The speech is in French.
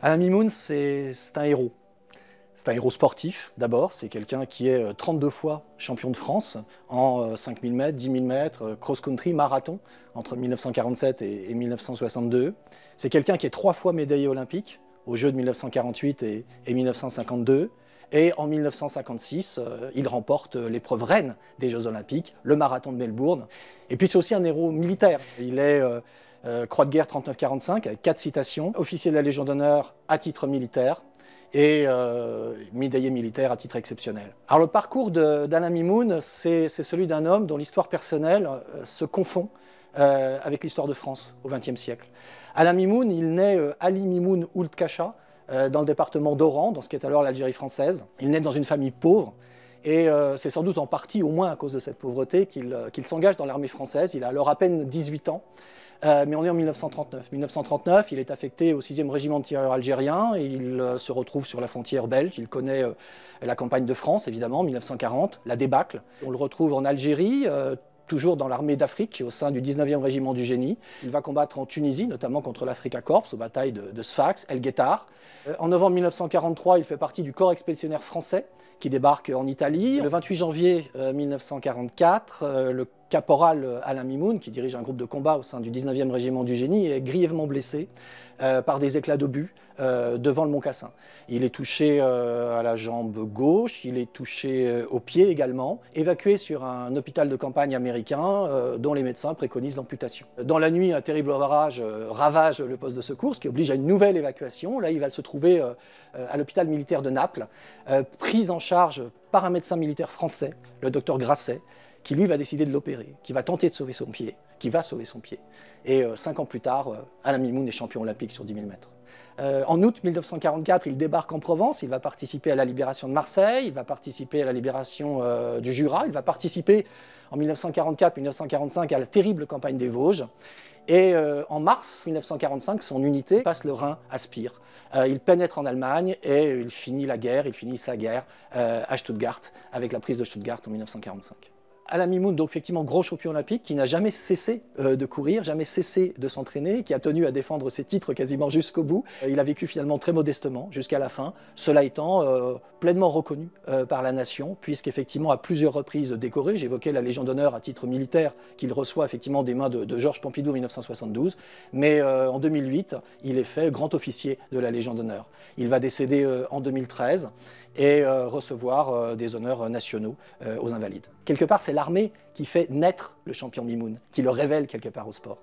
Alain Mimoun, c'est un héros. C'est un héros sportif, d'abord. C'est quelqu'un qui est 32 euh, fois champion de France en 5000 euh, mètres, 10 000 mètres, euh, cross-country, marathon, entre 1947 et 1962. C'est quelqu'un qui est trois fois médaillé olympique aux Jeux de 1948 et 1952. Et en 1956, il remporte l'épreuve reine des Jeux Olympiques, le marathon de Melbourne. Et puis c'est aussi un héros militaire. Il est euh, Croix de guerre 3945, avec quatre citations, officier de la Légion d'honneur à titre militaire et euh, militaire à titre exceptionnel. Alors le parcours d'Alain Mimoun, c'est celui d'un homme dont l'histoire personnelle euh, se confond euh, avec l'histoire de France au XXe siècle. Alain Mimoun, il naît Ali Mimoun Ould Kacha, dans le département d'Oran, dans ce qui est alors l'Algérie française. Il naît dans une famille pauvre, et euh, c'est sans doute en partie, au moins à cause de cette pauvreté, qu'il euh, s'engage dans l'armée française. Il a alors à peine 18 ans. Euh, mais on est en 1939. 1939, il est affecté au 6e régiment de tireurs algériens il se retrouve sur la frontière belge. Il connaît la campagne de France, évidemment, en 1940, la débâcle. On le retrouve en Algérie, toujours dans l'armée d'Afrique, au sein du 19e régiment du génie. Il va combattre en Tunisie, notamment contre lafrique Corps, aux batailles de, Sfax, El Guettar. Euh, en novembre 1943, il fait partie du corps expéditionnaire français qui débarque en Italie. Le 28 janvier 1944, euh, euh, le caporal euh, Alain Mimoun, qui dirige un groupe de combat au sein du 19e régiment du génie, est grièvement blessé euh, par des éclats d'obus euh, devant le Mont-Cassin. Il est touché à la jambe gauche, il est touché au pied également, évacué sur un hôpital de campagne américain dont les médecins préconisent l'amputation. Dans la nuit, un terrible orage ravage le poste de secours, ce qui oblige à une nouvelle évacuation. Là, il va se trouver à l'hôpital militaire de Naples, pris en charge par un médecin militaire français, le docteur Grasset qui lui va décider de l'opérer, qui va tenter de sauver son pied, qui va sauver son pied. Et euh, cinq ans plus tard, euh, Alain Mimoun est champion olympique sur 10 000 mètres. Euh, en août 1944, il débarque en Provence, il va participer à la libération de Marseille, il va participer à la libération du Jura, il va participer en 1944-1945 à la terrible campagne des Vosges. Et en mars 1945, son unité passe le Rhin à Spire. il pénètre en Allemagne et il finit la guerre, il finit sa guerre à Stuttgart avec la prise de Stuttgart en 1945. Alain donc effectivement gros champion olympique, qui n'a jamais cessé euh, de courir, jamais cessé de s'entraîner, qui a tenu à défendre ses titres quasiment jusqu'au bout. Euh, il a vécu finalement très modestement jusqu'à la fin, cela étant euh, pleinement reconnu par la nation, puisqu'effectivement à plusieurs reprises décoré, j'évoquais la Légion d'honneur à titre militaire qu'il reçoit effectivement des mains de, de Georges Pompidou en 1972, mais en 2008, il est fait grand officier de la Légion d'honneur. Il va décéder en 2013 et euh, recevoir euh, des honneurs euh, nationaux aux invalides. Quelque part, c'est l'armée qui fait naître le champion Mimoun, qui le révèle quelque part au sport.